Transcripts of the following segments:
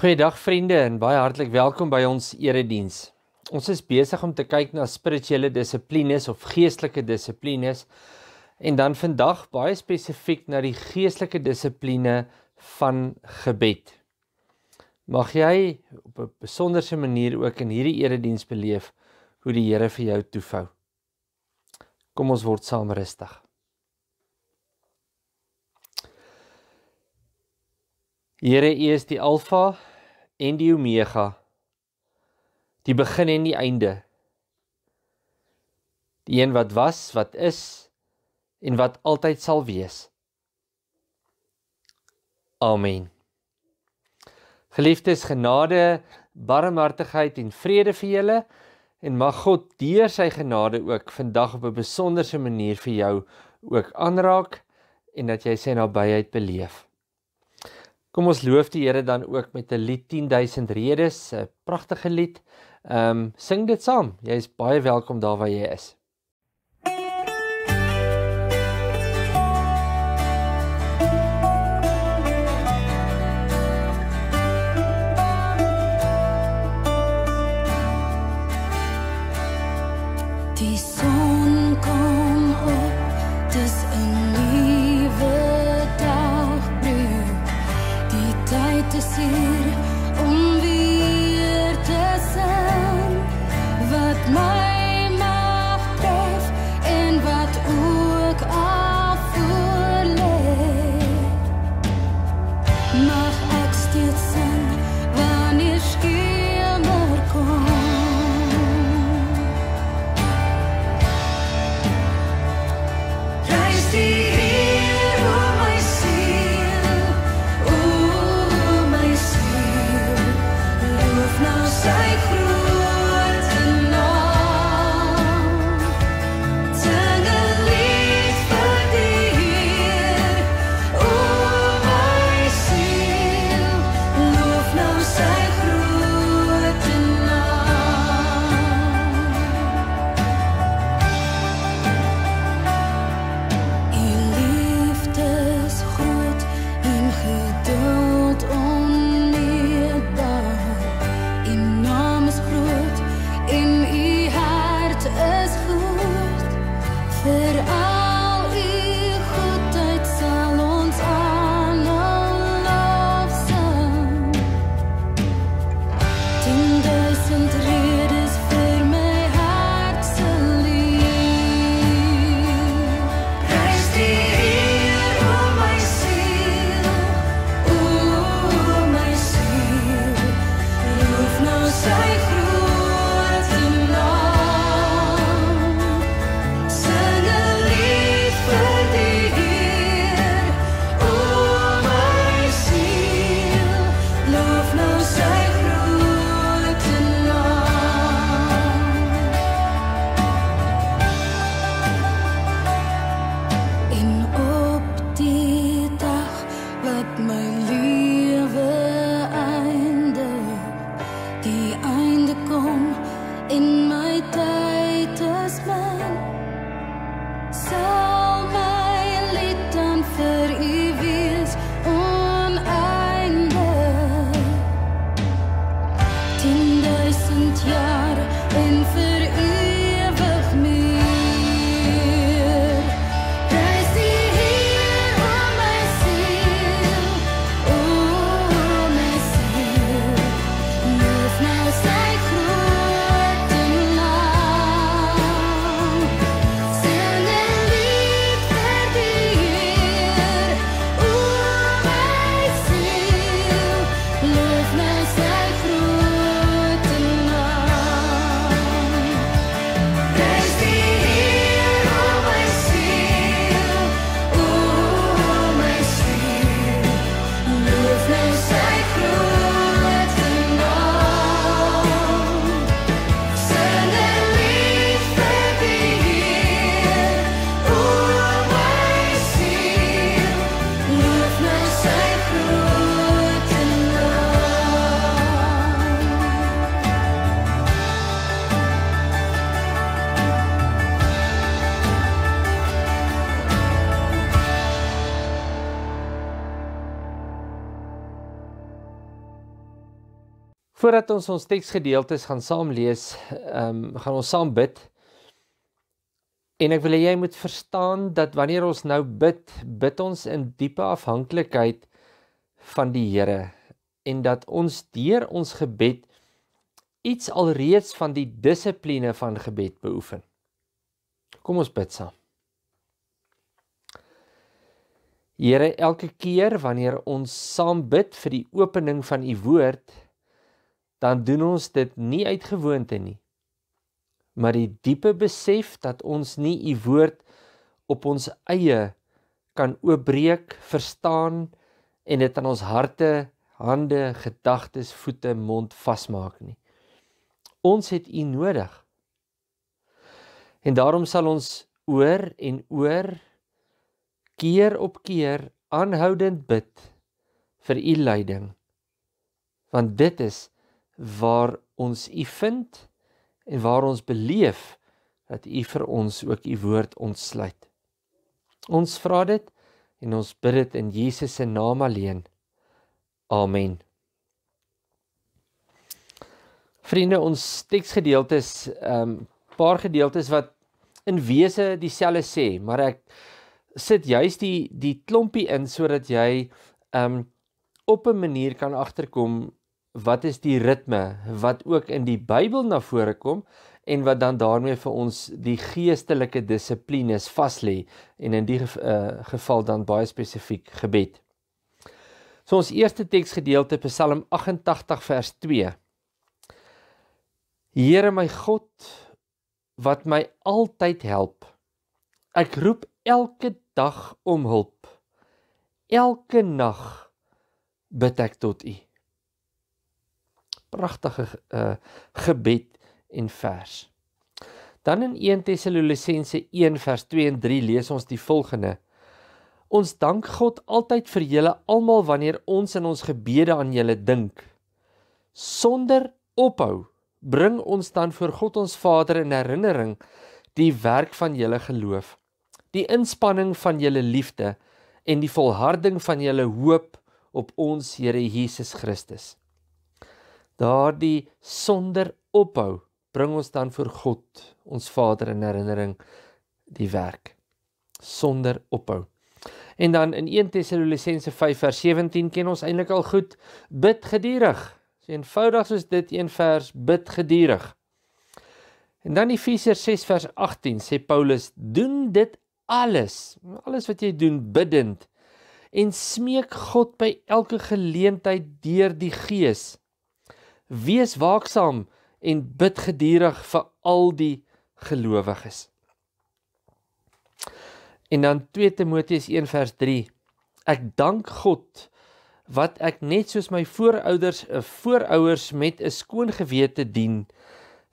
Goeiedag vriende en baie hartlik welkom by ons erediens. Ons is besig om te kyk na spirituele dissiplines of geestelike dissiplines en dan vandag baie spesifiek na die geestelike dissipline van gebed. Mag jy op 'n besonderse manier ook in hierdie erediens beleef hoe die Here vir jou toevou. Kom ons word saam rustig. Here, U is die Alfa en die Omega. Die begin en die einde. Die een wat was, wat is en wat altyd sal wees. Amen. Geliefdes, genade, barmhartigheid en vrede vir julle en mag God deur sy genade ook vandag op 'n besonderse manier vir jou ook aanraak en dat jy sy nabyheid beleef. Kom ons loof die Here dan ook met 'n lied 10000 redes, 'n pragtige lied. Ehm um, sing dit saam. Jy is baie welkom daar waar jy is. voordat ons ons teksgedeeltes gaan saam lees, ehm um, gaan ons saam bid. En ek wil hê jy moet verstaan dat wanneer ons nou bid, bid ons in diepe afhanklikheid van die Here en dat ons deur ons gebed iets alreeds van die dissipline van gebed beoefen. Kom ons bid saam. Here, elke keer wanneer ons saam bid vir die opening van u woord, dan doen ons dit nie uit gewoonte nie. Maar die diepe besef dat ons nie u woord op ons eie kan oopbreek, verstaan en dit aan ons harte, hande, gedagtes, voete, mond vasmaak nie. Ons het u nodig. En daarom sal ons oor en oor keer op keer aanhoudend bid vir u leiding. Want dit is waar ons u vind en waar ons beleef dat u vir ons ook u woord ontsluit. Ons vra dit en ons bid dit in Jesus se naam alleen. Amen. Vriende, ons teksgedeeltes, ehm um, paar gedeeltes wat in wese dieselfde sê, maar ek sit juis die die klompie in sodat jy ehm um, op 'n manier kan agterkom wat is die ritme wat ook in die Bybel na vore kom en wat dan daarmee vir ons die geestelike dissiplines vas lê en in die uh, geval dan baie spesifiek gebed. So ons eerste teksgedeelte Psalm 88 vers 2. Here my God wat my altyd help. Ek roep elke dag om hulp. Elke nag bid ek tot U pragtige uh gebed en vers. Dan in 1 Tessalonisense 1 vers 2 en 3 lees ons die volgende: Ons dank God altyd vir julle almal wanneer ons in ons gebede aan julle dink. Sonder ophou bring ons dan voor God ons Vader in herinnering die werk van julle geloof, die inspanning van julle liefde en die volharding van julle hoop op ons Here Jesus Christus. Daardie sonder ophou bring ons dan voor God, ons Vader in herinnering die werk sonder ophou. En dan in 1 Tessalonisense 5:17 ken ons eintlik al goed, bid gedurig. So eenvoudig soos dit een vers, bid gedurig. En dan Efesiërs 6:18 sê Paulus, doen dit alles, alles wat jy doen biddend en smeek God by elke geleentheid deur die Gees wees waaksaam en bid geduldig vir al die gelowiges. En dan 2 Timoteus 1:3 Ek dank God wat ek net soos my voorouders, 'n eh, voorouers met 'n skoon gewete dien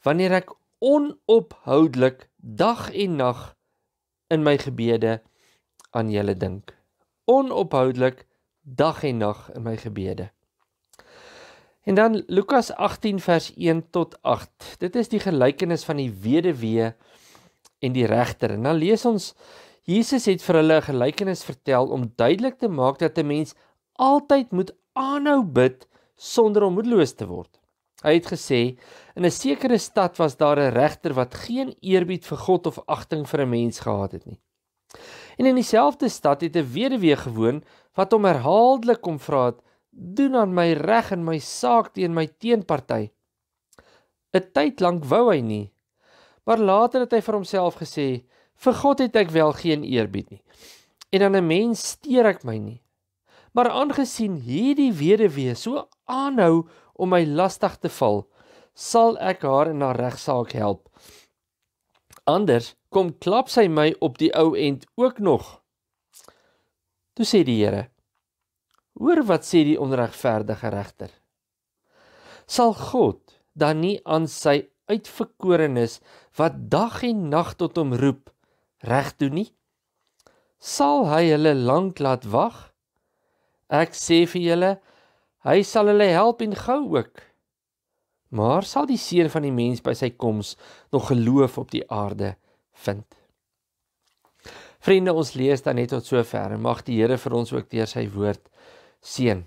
wanneer ek onophoudelik dag en nag in my gebede aan julle dink. Onophoudelik dag en nag in my gebede. En dan Lukas 18 vers 1 tot 8. Dit is die gelykenis van die weduwee en die regter. En dan lees ons Jesus het vir hulle 'n gelykenis vertel om duidelik te maak dat 'n mens altyd moet aanhou bid sonder om moedeloos te word. Hy het gesê: "In 'n sekere stad was daar 'n regter wat geen eerbied vir God of agting vir 'n mens gehad het nie. En in dieselfde stad het 'n weduwee gewoon wat hom herhaaldelik kom vra het: doen aan my reg en my saak teen my teenparty. 'n Tyd lank wou hy nie, maar later het hy vir homself gesê, vir God het ek wel geen eerbied nie. En aan 'n mens steer ek my nie. Maar aangesien hierdie weduwee so aanhou om my lastig te val, sal ek haar in haar regsaak help. Anders kom klap sy my op die ou end ook nog. Toe sê die Here: Hoor wat sê die onregverdige regter. Sal God dan nie aan sy uitverkorenes wat dag en nag tot hom roep reg doen nie? Sal hy hulle lank laat wag? Ek sê vir julle, hy sal hulle help en gou ook. Maar sal die seun van die mens by sy koms nog geloof op die aarde vind? Vriende, ons lees dan net tot sover. Mag die Here vir ons ook deur sy woord seën.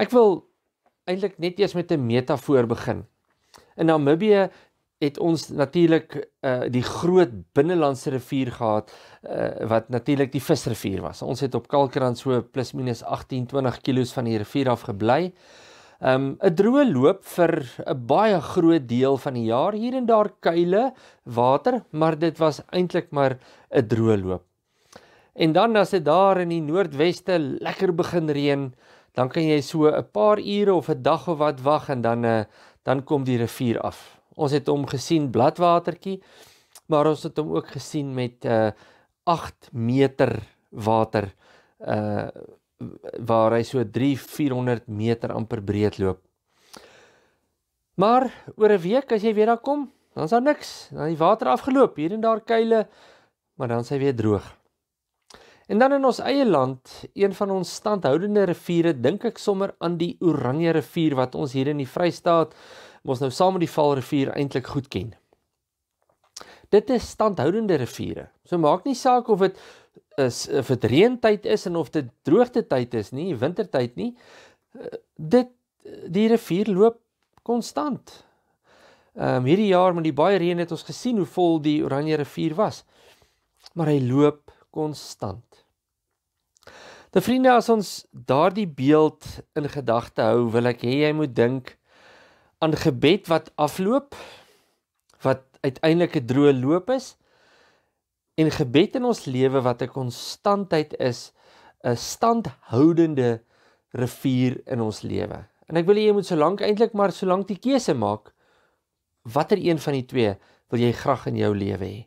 Ek wil eintlik net eers met 'n metafoor begin. In Namibië het ons natuurlik uh, eh, die groot binnelandse rivier gehad uh, wat natuurlik die visrivier was. Ons het op Kalkrand so plus minus 18 20 kilos van die rivier af gebly. Ehm, 'n um, droë loop vir 'n baie groot deel van die jaar hier en daar kuile water, maar dit was eintlik maar 'n droë loop. En dan as dit daar in die noordweste lekker begin reën, dan kan jy so 'n paar ure of 'n dag of wat wag en dan eh, dan kom die rivier af. Ons het hom gesien bladwatertjie, maar ons het hom ook gesien met 'n uh, 8 meter water uh waar hy so 3 400 meter amper breed loop. Maar oor 'n week as jy weer daar kom, dan is daar niks, dan die water afgeloop, hier en daar kuile, maar dan is hy weer droog. En dan in ons eie land, een van ons standhoudende riviere, dink ek sommer aan die Oranje rivier wat ons hier in die Vrystaat ons nou saam met die Vaalrivier eintlik goed ken. Dit is standhoudende riviere. So maak nie saak of dit is of dit reëntyd is en of dit droogte tyd is nie, wintertyd nie. Dit die rivier loop konstant. Ehm um, hierdie jaar met die baie reën het ons gesien hoe vol die Oranje rivier was. Maar hy loop konstant. Te vriende, as ons daardie beeld in gedagte hou, wil ek hê jy moet dink aan gebed wat afloop, wat uiteindelik 'n droë loop is en gebed in ons lewe wat 'n konstantheid is, 'n standhoudende rivier in ons lewe. En ek wil hê jy moet solank eintlik maar solank die keuse maak watter een van die twee wil jy graag in jou lewe hê.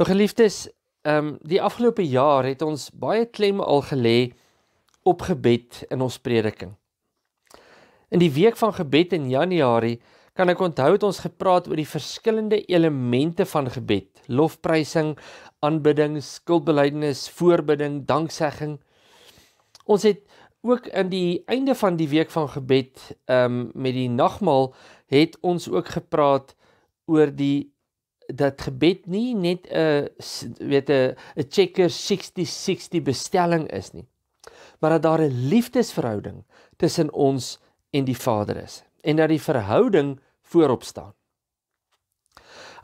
Ou geliefdes, ehm um, die afgelope jaar het ons baie klem al gelê op gebed in ons prediking. In die week van gebed in Januarie kan ek onthou het ons gepraat oor die verskillende elemente van gebed: lofprysing, aanbidding, skuldbelydenis, voorbidding, danksegging. Ons het ook aan die einde van die week van gebed ehm um, met die nagmaal het ons ook gepraat oor die dat gebed nie net 'n weet 'n 'n checker 6060 bestelling is nie maar dat daar 'n liefdesverhouding tussen ons en die Vader is en dat die verhouding voorop staan.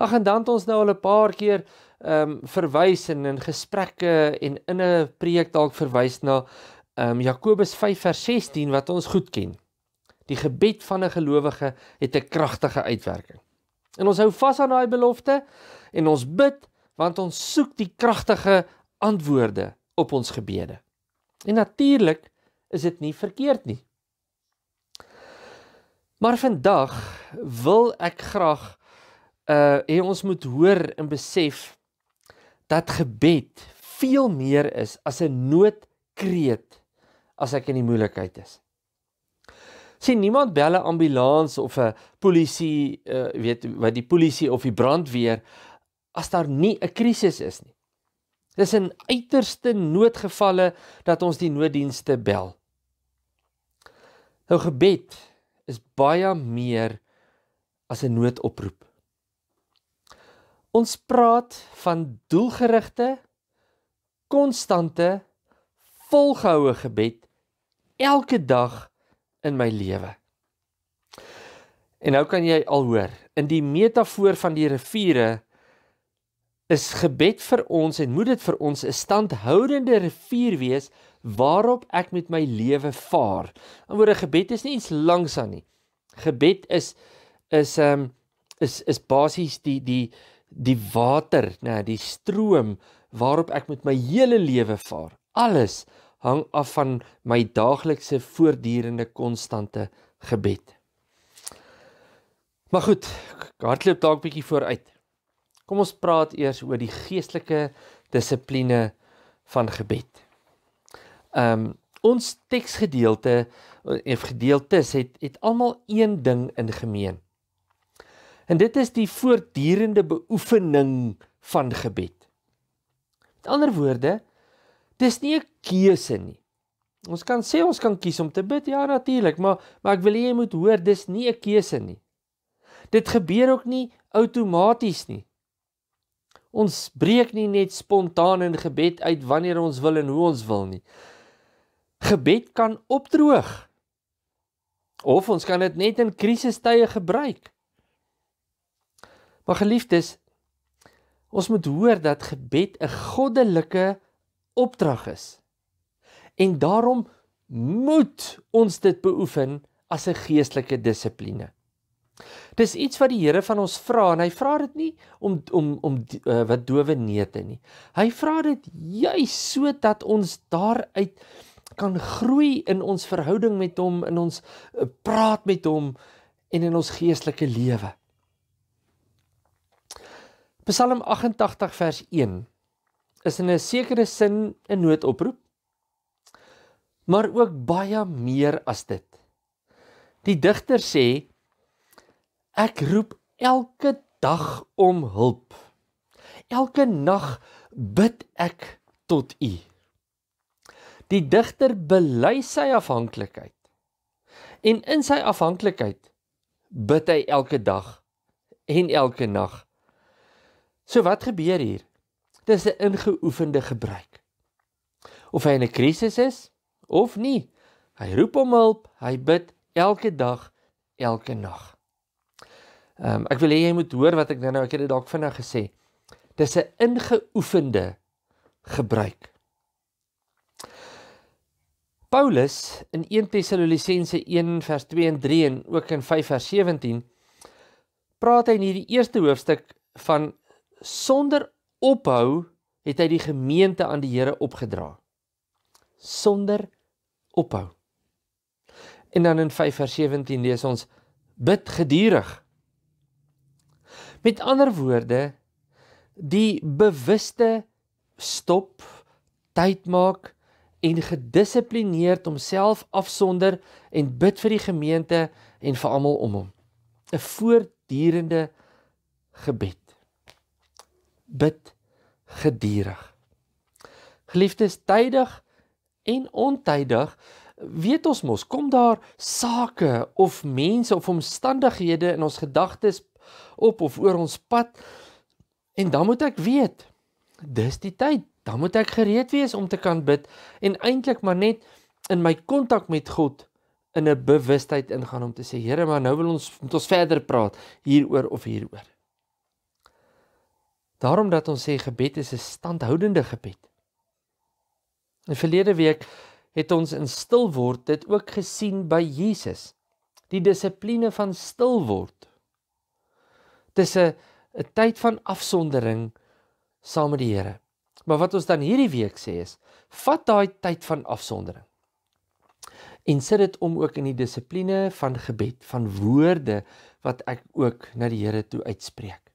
Ag en dan het ons nou al 'n paar keer ehm um, verwys en in gesprekke en in 'n preek dalk verwys na ehm um, Jakobus 5 vers 16 wat ons goed ken. Die gebed van 'n gelowige het 'n kragtige uitwerking. En ons hou vas aan daai belofte en ons bid want ons soek die kragtige antwoorde op ons gebede. En natuurlik is dit nie verkeerd nie. Maar vandag wil ek graag uh hê ons moet hoor en besef dat gebed veel meer is as 'n noodkreet as ek in die moeilikheid is sien niemand bel 'n ambulans of 'n polisie uh, weet wat die polisie of die brandweer as daar nie 'n krisis is nie. Dis in uiterste noodgevalle dat ons die nooddienste bel. Nou gebed is baie meer as 'n noodoproep. Ons praat van doelgerigte, konstante, volgehoue gebed elke dag in my lewe. En nou kan jy al hoor, in die metafoor van die riviere is gebed vir ons en moet dit vir ons 'n standhoudende rivier wees waarop ek met my lewe vaar. Anders 'n gebed is nie iets langsaan nie. Gebed is is ehm um, is is basies die die die water, nê, nou, die stroom waarop ek met my hele lewe vaar. Alles hang af van my daaglikse voortdurende konstante gebed. Maar goed, hardloop dalk bietjie vooruit. Kom ons praat eers oor die geestelike dissipline van gebed. Ehm um, ons teksgedeelte of gedeeltes het het almal een ding in gemeen. En dit is die voortdurende beoefening van gebed. Met ander woorde, dis nie 'n keuse nie. Ons kan sê ons kan kies om te bid, ja natuurlik, maar maar ek wil hê jy moet hoor, dis nie 'n keuse nie. Dit gebeur ook nie outomaties nie. Ons breek nie net spontaan in gebed uit wanneer ons wil en hoe ons wil nie. Gebed kan opdroog. Of ons kan dit net in krisistye gebruik. Maar geliefdes, ons moet hoor dat gebed 'n goddelike opdrag is. En daarom moet ons dit beoefen as 'n geestelike dissipline. Dis iets wat die Here van ons vra en hy vra dit nie om om om uh, wat dowe neete nie. Hy vra dit juis sodat ons daaruit kan groei in ons verhouding met hom, in ons eh, praat met hom en in ons geestelike lewe. Psalm 88 vers 1 is in 'n sekere sin 'n noodoproep. Maar ook baie meer as dit. Die digter sê ek roep elke dag om hulp. Elke nag bid ek tot U. Die digter bely sy afhanklikheid. En in sy afhanklikheid bid hy elke dag en elke nag. So wat gebeur hier? dis 'n ingeoefende gebruik. Of hy in 'n krisis is of nie, hy roep om hulp, hy bid elke dag, elke nag. Ehm um, ek wil hê jy moet hoor wat ek nou nou ek het dit dalk vinnig gesê. Dis 'n ingeoefende gebruik. Paulus in 1 Tessalonisense 1 vers 2 en 3 en ook in 5 vers 17 praat hy in hierdie eerste hoofstuk van sonder ophou het hy die gemeente aan die Here opgedra sonder ophou. En dan in 5:17 lees ons bid gedurig. Met ander woorde die bewuste stop tyd maak en gedissiplineerd homself afsonder en bid vir die gemeente en vir almal om hom. 'n Voortdurende gebed bid gedurig. Geliefdes, tydig en ontydig weet ons mos, kom daar sake of mense of omstandighede in ons gedagtes op of oor ons pad en dan moet ek weet, dis die tyd, dan moet ek gereed wees om te kan bid en eintlik maar net in my kontak met God in 'n bewustheid ingaan om te sê Here, maar nou wil ons moet ons verder praat hieroor of hieroor. Daarom dat ons sê gebed is 'n standhoudende gebed. In verlede week het ons in stil word dit ook gesien by Jesus. Die dissipline van stil word. Dis 'n 'n tyd van afsondering saam met die Here. Maar wat ons dan hierdie week sê is, vat daai tyd van afsondering en sit dit om ook in die dissipline van gebed, van woorde wat ek ook na die Here toe uitspreek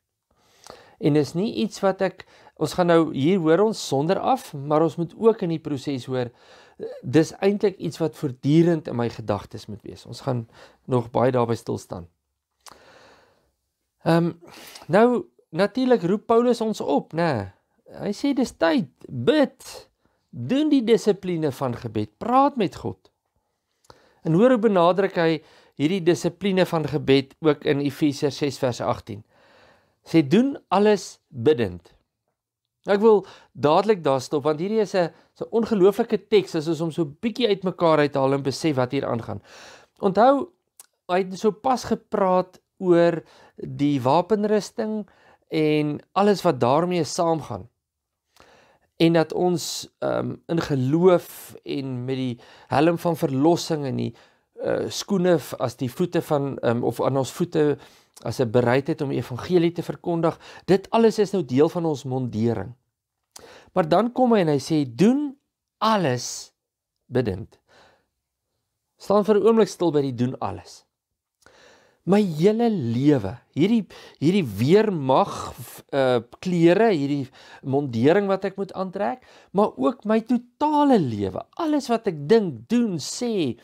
en dis nie iets wat ek ons gaan nou hier hoor ons sonder af, maar ons moet ook in die proses hoor dis eintlik iets wat voortdurend in my gedagtes moet wees. Ons gaan nog baie daarby stil staan. Ehm um, nou natuurlik roep Paulus ons op, nê. Hy sê dis tyd, bid, doen die dissipline van gebed, praat met God. En hoor hoe benadruk hy hierdie dissipline van gebed ook in Efesiërs 6 vers 18 sê doen alles bidtend. Ek wil dadelik daar stop want hierdie is 'n so ongelooflike teks as ons hom so bietjie uitmekaar uithaal en besef wat hier aangaan. Onthou hy het so pas gepraat oor die wapenrusting en alles wat daarmee saamgaan. En dat ons um, in geloof en met die helm van verlossing en die uh, skoene as die voete van um, of aan ons voete as 'n bereidheid om evangelie te verkondig. Dit alles is nou deel van ons mondering. Maar dan kom hy en hy sê doen alles bidend. staan vir 'n oomblik stil by die doen alles. My hele lewe, hierdie hierdie weermag uh klere, hierdie mondering wat ek moet aantrek, maar ook my totale lewe, alles wat ek dink, doen, sê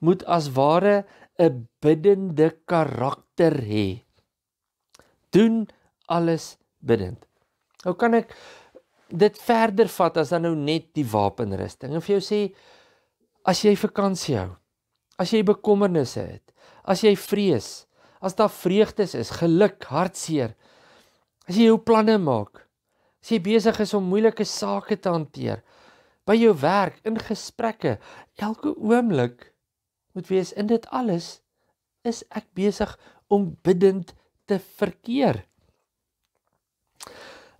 moet as ware 'n biddende karakter hê. Doen alles biddend. Hoe kan ek dit verder vat as dan nou net die wapenrusting? En vir jou sê as jy vakansie hou, as jy bekommernisse het, as jy vrees, as daar vreugdes is, geluk, hartseer, as jy jou planne maak, as jy besig is om moeilike sake te hanteer, by jou werk, in gesprekke, elke oomblik moet wees in dit alles is ek besig om bidend te verkeer.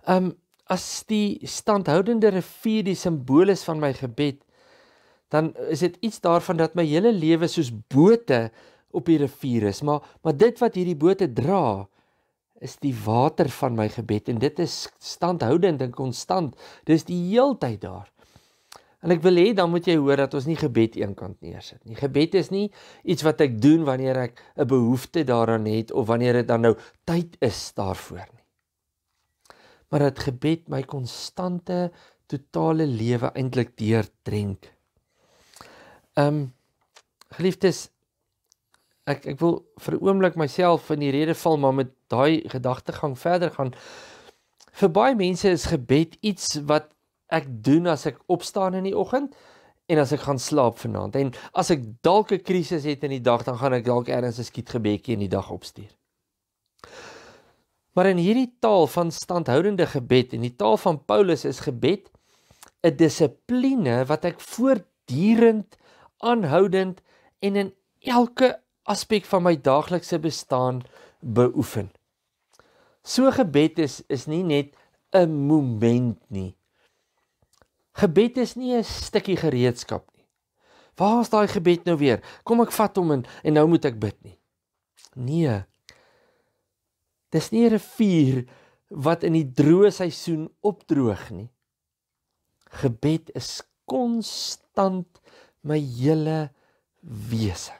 Ehm um, as die standhoudende rivier die simbool is van my gebed, dan is dit iets daarvan dat my hele lewe soos bote op die rivier is, maar maar dit wat hierdie bote dra is die water van my gebed en dit is standhoudend en konstant. Dis die heeltyd daar. En ek wil hê dan moet jy hoor dat ons nie gebed eenkant neersit nie. Gebed is nie iets wat ek doen wanneer ek 'n behoefte daaraan het of wanneer dit dan nou tyd is daarvoor nie. Maar dat gebed my konstante totale lewe eintlik deurdrenk. Ehm um, geliefdes ek ek wil vir 'n oomblik myself in die rede val maar met daai gedagtegang verder gaan. Vir baie mense is gebed iets wat ek doen as ek opstaan in die oggend en as ek gaan slaap vanaand. En as ek dalk 'n krisis het in die dag, dan gaan ek dalk ergens 'n skietgebedjie in die dag opstuur. Maar in hierdie taal van standhoudende gebed en die taal van Paulus is gebed 'n dissipline wat ek voortdurend aanhoudend en in elke aspek van my daaglikse bestaan beoefen. So gebed is is nie net 'n moment nie. Gebed is nie 'n stukkie gereedskap nie. Waar is daai gebed nou weer? Kom ek vat hom en en nou moet ek bid nie. Nee. Dis nie 'n vuur wat in die droë seisoen opdroog nie. Gebed is konstant my hele wese.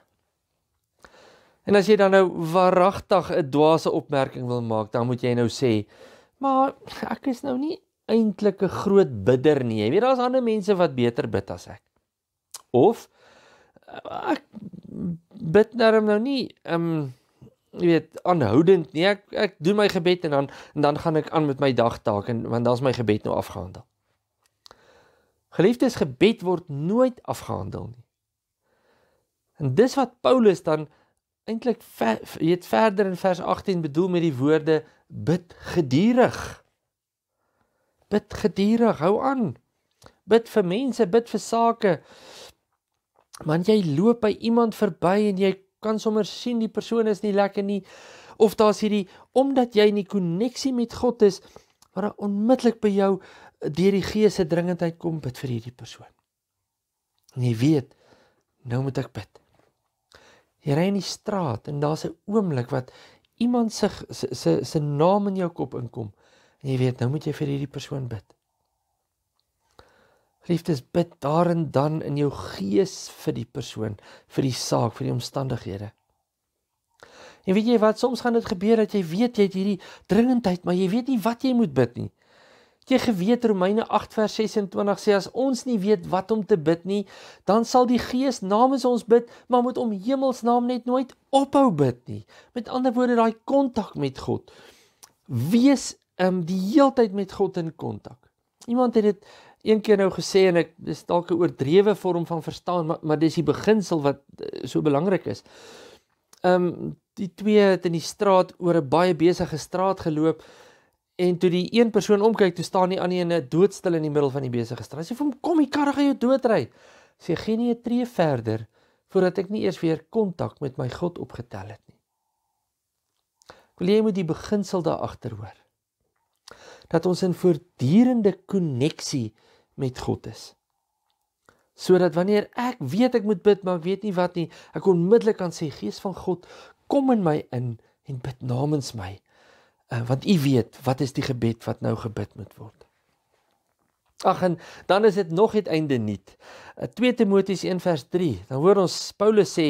En as jy dan nou waaragtig 'n dwaase opmerking wil maak, dan moet jy nou sê, maar ek is nou nie eintlik 'n groot bidder nie. Jy weet daar's ander mense wat beter bid as ek. Of eh, ek bid daarom nou nie ehm um, jy weet aanhoudend nie. Ek ek doen my gebed en dan en dan gaan ek aan met my dagtaak en want dan's my gebed nou afgehandel. Geliefdes gebed word nooit afgehandel nie. En dis wat Paulus dan eintlik ver, weet verder in vers 18 bedoel met die woorde bid geduldig bid gedurig, hou aan. Bid vir mense, bid vir sake. Man jy loop by iemand verby en jy kan sommer sien die persoon is nie lekker nie of daar's hierdie omdat jy in die koneksie met God is wat onmiddellik by jou eh, deur die gees se dringendheid kom bid vir hierdie persoon. En jy weet, nou moet ek bid. Jy ry in die straat en daar's 'n oomblik wat iemand se se se naam in jou kop inkom. En jy weet, nou moet jy vir hierdie persoon bid. Liefdes bid daar en dan in jou gees vir die persoon, vir die saak, vir die omstandighede. En weet jy wat, soms gaan dit gebeur dat jy weet jy het hierdie dringendheid, maar jy weet nie wat jy moet bid nie. Jy geweet Romeine 8 vers 26 sê as ons nie weet wat om te bid nie, dan sal die Gees namens ons bid, maar moet om Hemels naam net nooit ophou bid nie. Met ander woorde, daai kontak met God. Wees ehm um, die heeltyd met God in kontak. Iemand het dit een keer nou gesê en ek dis dalk 'n oordrewe vorm van verstaan, maar maar dis die beginsel wat eh, so belangrik is. Ehm um, die twee het in die straat oor 'n baie besige straat geloop en toe die een persoon omkyk, toe staan die ander in 'n doodstil in die middel van die besige straat. Sy sê vir hom: "Kom, die karre gaan jou doodry." Sy sê: "Geen nie 'n tree verder voordat ek nie eers weer kontak met my God opgetel het nie." Ek wil jy moet die beginsel daar agter hoor dat ons in voortdurende koneksie met God is. Sodat wanneer ek weet ek moet bid maar ek weet nie wat nie, ek onmiddellik kan sê Gees van God, kom in my in en bid namens my. Eh, want U weet wat is die gebed wat nou gebid moet word. Ag en dan is dit nog uiteinde nie. Eh, 2 Timoteus 1 vers 3. Dan hoor ons Paulus sê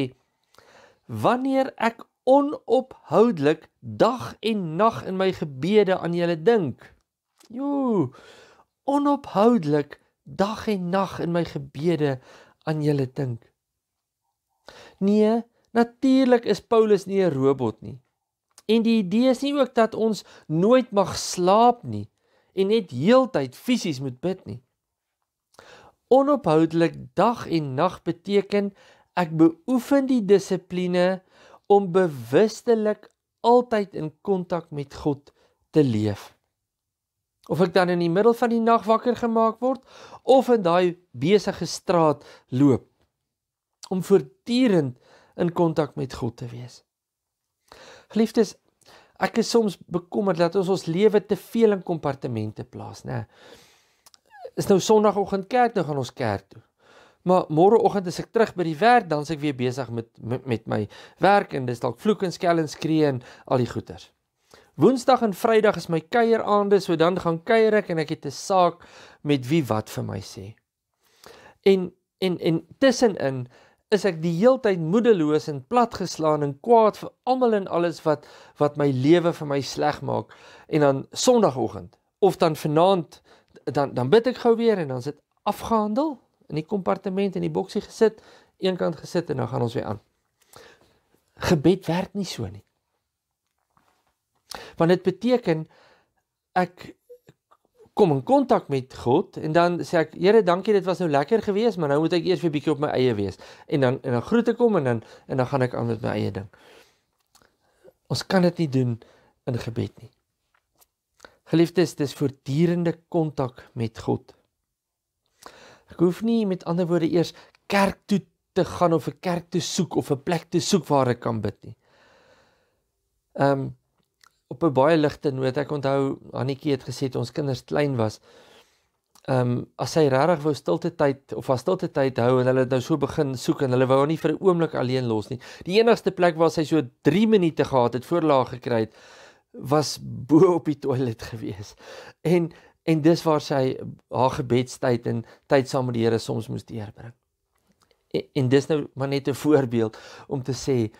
wanneer ek onophoudelik dag en nag in my gebede aan julle dink. Joe, onophoudelik dag en nag in my gebede aan julle dink. Nee, natuurlik is Paulus nie 'n robot nie. En die idee is nie ook dat ons nooit mag slaap nie en net heeltyd fisies moet bid nie. Onophoudelik dag en nag beteken ek beoefen die dissipline om bewustelik altyd in kontak met God te leef of ek dan in die middel van die nag wakker gemaak word of in daai besige straat loop om voortdurend in kontak met God te wees. Geliefdes, ek is soms bekommerd dat ons ons lewe te veel in kompartemente plaas, né? Is nou Sondagoggend kerk, nou gaan ons kerk toe. Maar môreoggend as ek terug by die werk, dan is ek weer besig met, met met my werk en dis dalk vloek en skel en skree en al die goeters. Woensdag en Vrydag is my kuieraande, so dan gaan kuier ek en ek het 'n saak met wie wat vir my sê. En en en tussenin is ek die heeltyd moedeloos en platgeslaan en kwaad vir almal en alles wat wat my lewe vir my sleg maak. En dan Sondagoggend of dan vanaand dan dan bid ek gou weer en dan sit afgehandel in die kompartement in die boksie gesit, eenkant gesit en dan gaan ons weer aan. Gebed werk nie so nie. Want dit beteken ek kom in kontak met God en dan sê ek Here dankie dit was nou lekker geweest maar nou moet ek eers vir 'n bietjie op my eie wees en dan en dan groet ek kom en dan en dan gaan ek aan met my eie ding. Ons kan dit nie doen in gebed nie. Geliefdes, dis voortdurende kontak met God. Ek hoef nie met ander woorde eers kerk toe te gaan of 'n kerk te soek of 'n plek te soek waar ek kan bid nie. Ehm um, op 'n baie ligte noot. Ek onthou Hannetjie het gesê ons kinders klein was. Ehm um, as sy regtig wou stilte tyd of as stilte tyd hou en hulle het nou so begin soek en hulle wou haar nie vir 'n oomblik alleen los nie. Die enigste plek waar sy so 3 minute gehad het voor laag gekry het was bo op die toilet gewees. En en dis waar sy haar gebedstyd en tyd saam met die Here soms moes deurbring. En, en dis nou maar net 'n voorbeeld om te sê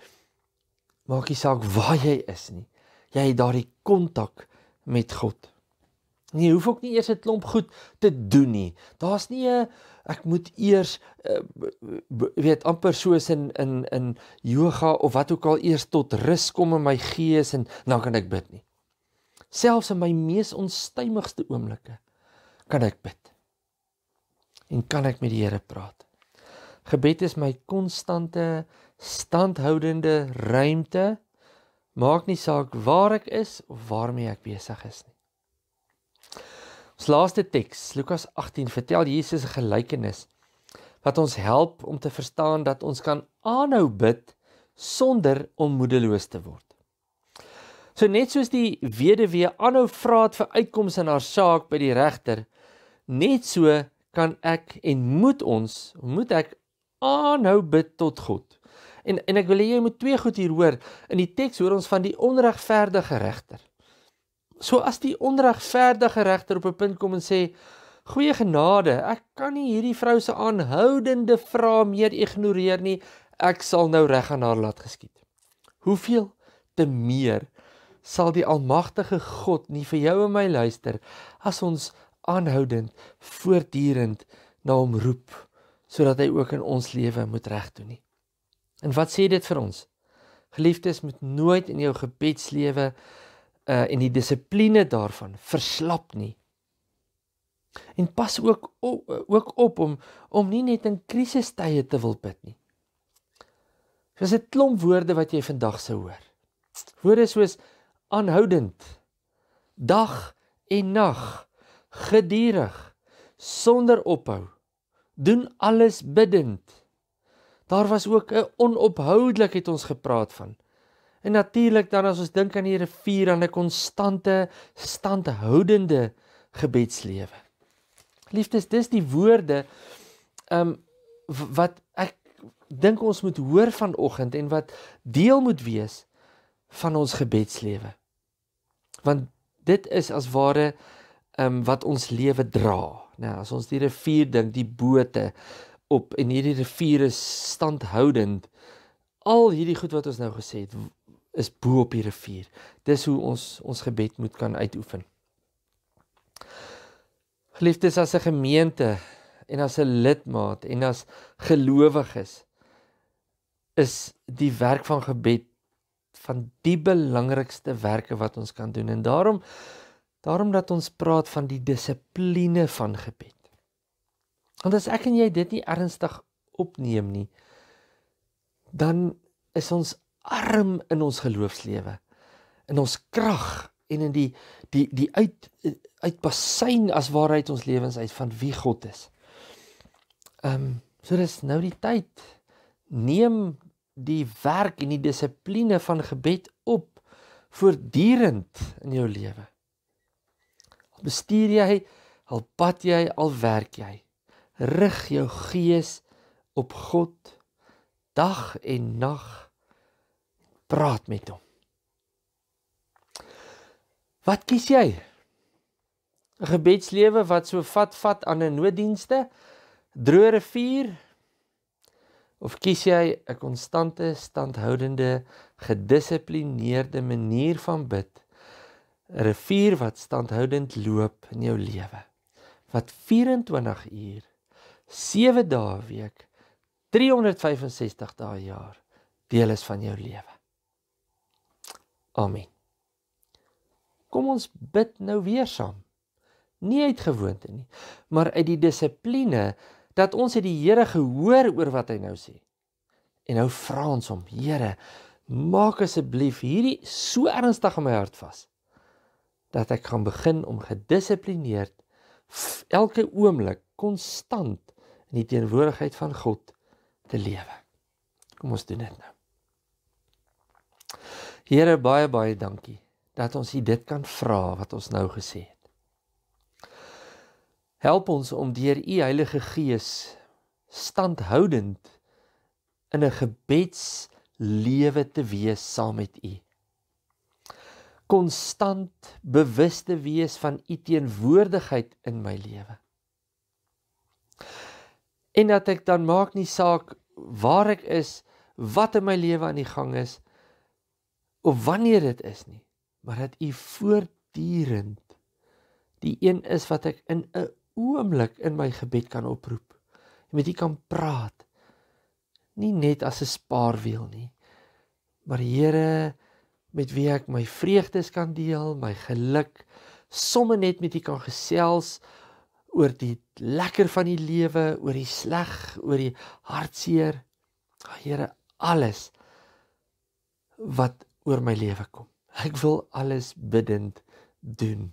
maakie saak waar jy is nie jy daardie kontak met God. En nee, jy hoef ook nie eers 'n klomp goed te doen nie. Daar's nie 'n ek moet eers uh, weet amper soos in in in yoga of wat ook al eers tot rus kom in my gees en dan kan ek bid nie. Selfs in my mees onstuimigste oomblikke kan ek bid. En kan ek met die Here praat. Gebed is my konstante standhoudende ruimte Maak nie saak waar ek is of waarmee ek besig is nie. Ons laaste teks, Lukas 18, vertel Jesus 'n gelykenis wat ons help om te verstaan dat ons kan aanhou bid sonder om moedeloos te word. So net soos die weduwee aanhou vraat vir uitkoms in haar saak by die regter, net so kan ek en moet ons, moet ek aanhou bid tot God. En en ek wil hê jy moet twee goed hier hoor. In die teks hoor ons van die onregverdige regter. So as die onregverdige regter op 'n punt kom en sê: "Goeie genade, ek kan nie hierdie vrou se aanhoudende vrae meer ignoreer nie. Ek sal nou reg aan haar laat geskied." Hoeveel te meer sal die almagtige God nie vir jou en my luister as ons aanhoudend voortdurend na hom roep sodat hy ook in ons lewe moet regdoen nie. En wat sê dit vir ons? Geliefdes moet nooit in jou gebedslewe uh en die dissipline daarvan verslap nie. En pas ook op, ook op om om nie net in krisistye te wil bid nie. Dis 'n klomp woorde wat jy vandag sou hoor. Woorde soos aanhoudend, dag en nag, gedurig, sonder ophou, doen alles biddend. Daar was ook 'n onophoudelikheid ons gepraat van. En natuurlik dan as ons dink aan die rivier en 'n konstante standhoudende gebedslewe. Liefdes, dis die woorde ehm um, wat ek dink ons moet hoor vanoggend en wat deel moet wees van ons gebedslewe. Want dit is as ware ehm um, wat ons lewe dra. Nou, as ons die rivier dink, die bote op en hierdie rivier is standhoudend. Al hierdie goed wat ons nou gesê het is bo op die rivier. Dis hoe ons ons gebed moet kan uitoefen. Geliefdes as 'n gemeente en as 'n lidmaat en as gelowiges is die werk van gebed van die belangrikste werke wat ons kan doen en daarom daarom dat ons praat van die dissipline van gebed. Want as ek en jy dit nie ernstig opneem nie, dan is ons arm in ons geloofslewe, in ons krag en in die die die uit uitpassyn as waaruit ons lewens uit van wie God is. Ehm um, so dis nou die tyd. Neem die werk en die dissipline van gebed op voortdurend in jou lewe. Al bestuur jy, al pad jy, al werk jy rig jou gees op God dag en nag praat met hom wat kies jy 'n gebedslewe wat so vat vat aan 'n nooddienste droë rivier of kies jy 'n konstante standhoudende gedissiplineerde manier van bid 'n rivier wat standhoudend loop in jou lewe wat 24 uur 7 dae week 365 dae jaar deel is van jou lewe. Amen. Kom ons bid nou weer saam. Nie uit gewoonte nie, maar uit die dissipline dat ons het die Here gehoor oor wat hy nou sê. En nou vra ons hom, Here, maak asseblief hierdie so ernstig in my hart vas dat ek kan begin om gedissiplineerd elke oomblik konstant in die teenwoordigheid van God te lewe. Kom ons doen dit nou. Here, baie baie dankie dat ons U dit kan vra wat ons nou gesê het. Help ons om deur U Heilige Gees standhoudend in 'n gebeds lewe te wees saam met U. Konstant bewus te wees van U teenwoordigheid in my lewe en dat ek dan maak nie saak waar ek is, wat in my lewe aan die gang is of wanneer dit is nie, maar dat U voortdurend die een is wat ek in 'n oomblik in my gebed kan oproep en met U kan praat. Nie net as 'n spaarwiel nie, maar Here met wie ek my vreugdes kan deel, my geluk, somme net met U kan gesels oor die lekker van die lewe, oor die sleg, oor die hartseer. O ah, Here, alles wat oor my lewe kom. Ek wil alles bidend doen.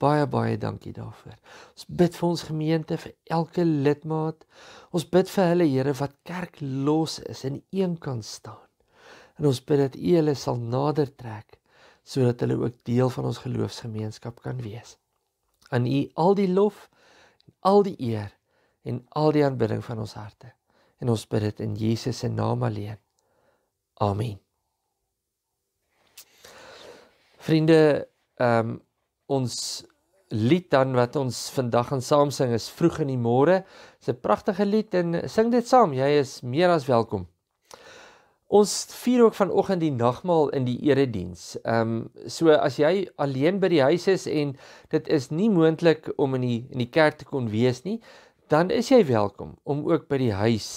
Baie baie dankie daarvoor. Ons bid vir ons gemeente, vir elke lidmaat. Ons bid vir hulle Here wat kerk los is en een kan staan. En ons bid dat U hulle sal nader trek sodat hulle ook deel van ons geloofsgemeenskap kan wees aan U al die lof, al die eer en al die aanbidding van ons harte. En ons bid dit in Jesus se naam alleen. Amen. Vriende, ehm um, ons lied dan wat ons vandag gaan saam sing is Vroeg in die Môre. Dis 'n pragtige lied en sing dit saam. Jy is meer as welkom. Ons vier ook vanoggend die nagmaal in die erediens. Ehm um, so as jy alleen by die huis is en dit is nie moontlik om in die in die kerk te kon wees nie, dan is jy welkom om ook by die huis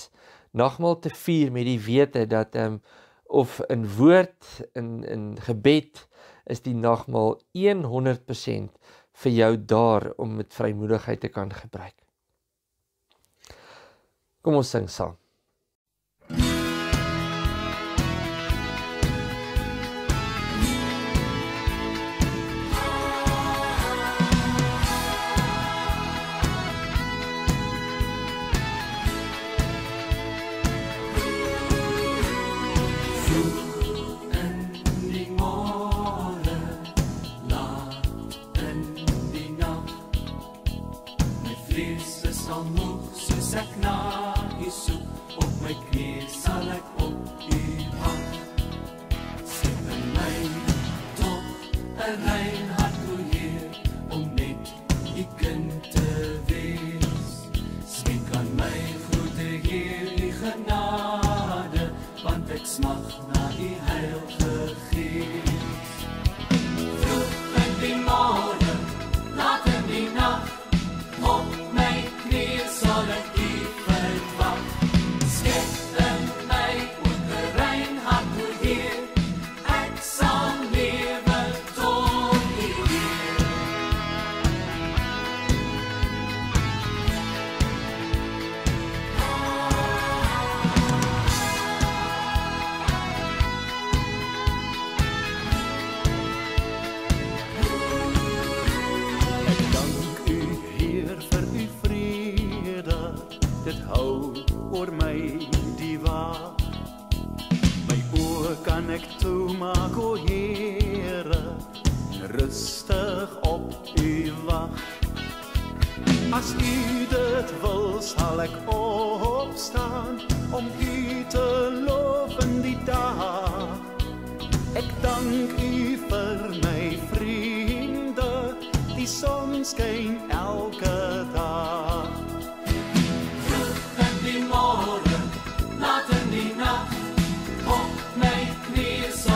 nagmaal te vier met die wete dat ehm um, of in woord in in gebed is die nagmaal 100% vir jou daar om met vrymoedigheid te kan gebruik. Kom ons sing saam.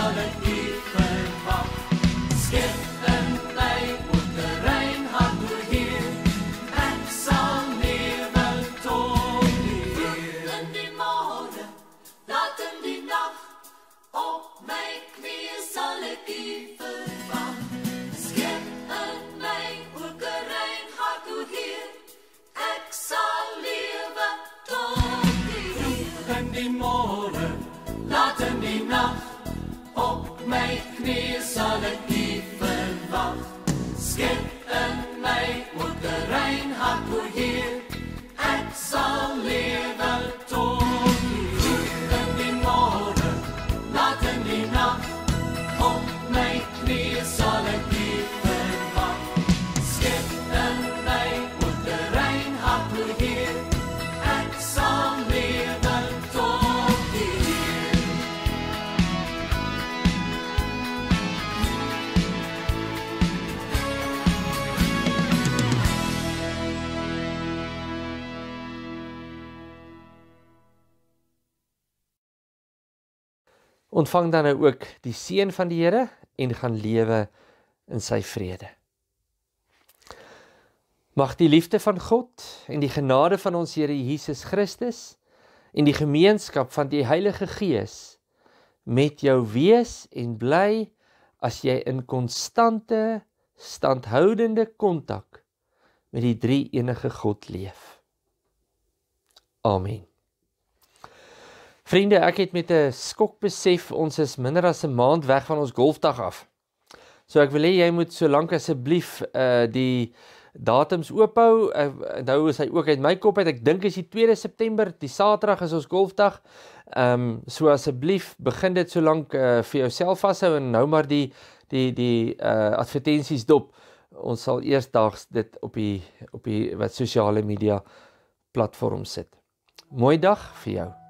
Hallelujah. ontvang dan nou ook die seën van die Here en gaan lewe in sy vrede. Mag die liefde van God en die genade van ons Here Jesus Christus en die gemeenskap van die Heilige Gees met jou wees en bly as jy in konstante standhoudende kontak met die drie enige God leef. Amen. Vriende, ek het met 'n skok besef ons is minder as 'n maand weg van ons golfdag af. So ek wil hê jy moet solank asseblief uh die datums oophou. Onthou eh, uh, is hy ook uit my kop uit. Ek dink is die 2 September, die Saterdag is ons golfdag. Ehm um, so asseblief begin dit solank uh eh, vir jouself vashou en nou maar die die die uh advertensies dop. Ons sal eersdaags dit op die op die wat sosiale media platform sit. Mooi dag vir jou.